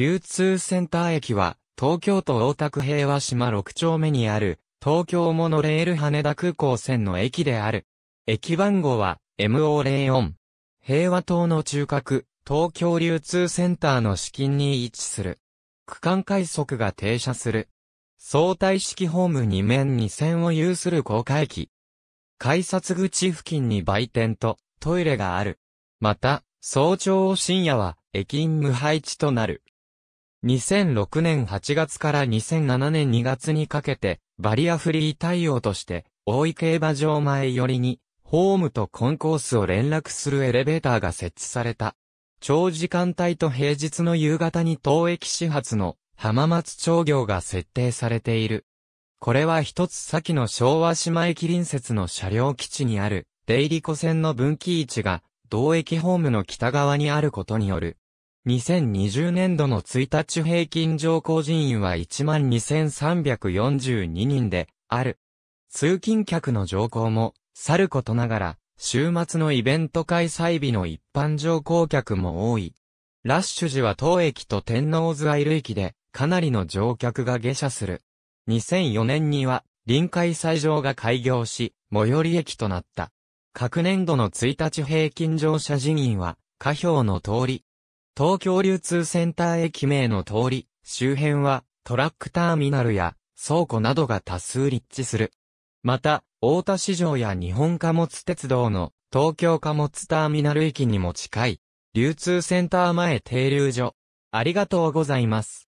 流通センター駅は、東京都大田区平和島6丁目にある、東京モノレール羽田空港線の駅である。駅番号は、MO04。平和島の中核、東京流通センターの資金に位置する。区間快速が停車する。相対式ホーム2面2線を有する高架駅。改札口付近に売店とトイレがある。また、早朝深夜は駅員無配置となる。2006年8月から2007年2月にかけて、バリアフリー対応として、大井競馬場前寄りに、ホームとコンコースを連絡するエレベーターが設置された。長時間帯と平日の夕方に当駅始発の浜松町業が設定されている。これは一つ先の昭和島駅隣接の車両基地にある、出入り湖線の分岐位置が、同駅ホームの北側にあることによる2020年度の1日平均乗降人員は12,342人で、ある。通勤客の乗降も、さることながら、週末のイベント開催日の一般乗降客も多い。ラッシュ時は当駅と天王洲イる駅で、かなりの乗客が下車する。2004年には、臨海斎場が開業し、最寄り駅となった。各年度の1日平均乗車人員は、下表の通り、東京流通センター駅名の通り、周辺はトラックターミナルや倉庫などが多数立地する。また、大田市場や日本貨物鉄道の東京貨物ターミナル駅にも近い、流通センター前停留所。ありがとうございます。